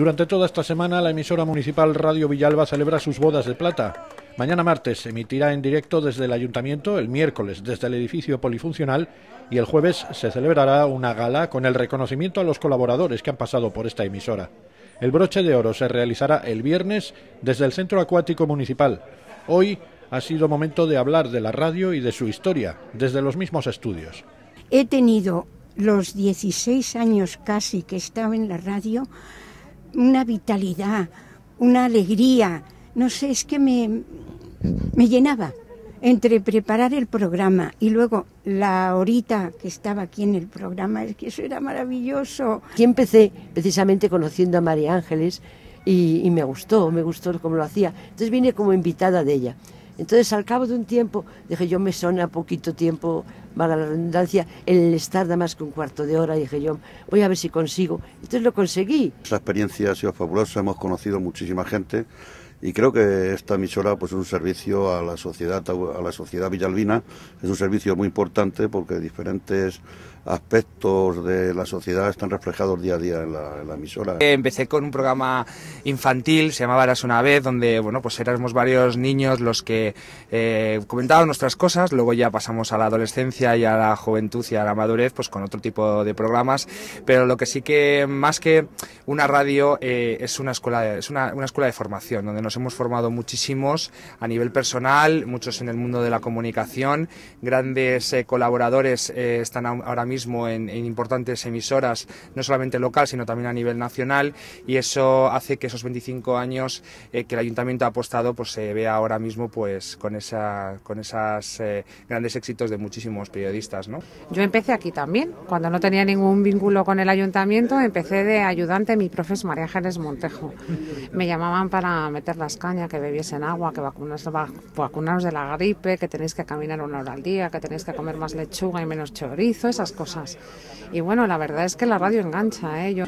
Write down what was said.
Durante toda esta semana la emisora municipal Radio Villalba celebra sus bodas de plata. Mañana martes se emitirá en directo desde el ayuntamiento, el miércoles desde el edificio polifuncional y el jueves se celebrará una gala con el reconocimiento a los colaboradores que han pasado por esta emisora. El broche de oro se realizará el viernes desde el Centro Acuático Municipal. Hoy ha sido momento de hablar de la radio y de su historia desde los mismos estudios. He tenido los 16 años casi que estaba en la radio una vitalidad, una alegría. No sé, es que me, llenaba entre preparar el programa y luego la horita que estaba aquí en el programa, es que eso era maravilloso. Aquí empecé precisamente conociendo a María Ángeles y, y me gustó, me gustó cómo lo hacía. Entonces vine como invitada de ella. Entonces, al cabo de un tiempo, dije, yo me sona poquito tiempo, valga la redundancia, el estar nada más que un cuarto de hora, dije yo, voy a ver si consigo. Entonces lo conseguí. Esa experiencia ha sido fabulosa, hemos conocido muchísima gente y creo que esta emisora pues es un servicio a la sociedad a la sociedad villalbina es un servicio muy importante porque diferentes aspectos de la sociedad están reflejados día a día en la, emisora. Eh, empecé con un programa infantil, se llamaba Eras una vez, donde bueno pues éramos varios niños los que eh, comentaban nuestras cosas, luego ya pasamos a la adolescencia y a la juventud y a la madurez pues con otro tipo de programas, pero lo que sí que más que una radio eh, es, una escuela de, es una, una escuela de formación, donde nos hemos formado muchísimos a nivel personal, muchos en el mundo de la comunicación, grandes eh, colaboradores eh, están ahora mismo en, importantes emisoras, no solamente local, sino también a nivel nacional, y eso hace que esos 25 años que el ayuntamiento ha apostado pues se vea ahora mismo pues con esa con esas grandes éxitos de muchísimos periodistas. ¿no? Yo empecé aquí también, cuando no tenía ningún vínculo con el ayuntamiento, empecé de ayudante mi profe María Ángeles Montejo. Me llamaban para meter las cañas, que bebiesen agua, que vacunaros de la gripe, que tenéis que caminar una hora al día, que tenéis que comer más lechuga y menos chorizo, esas cosas. Y bueno, la verdad es que la radio engancha, ¿eh? Yo...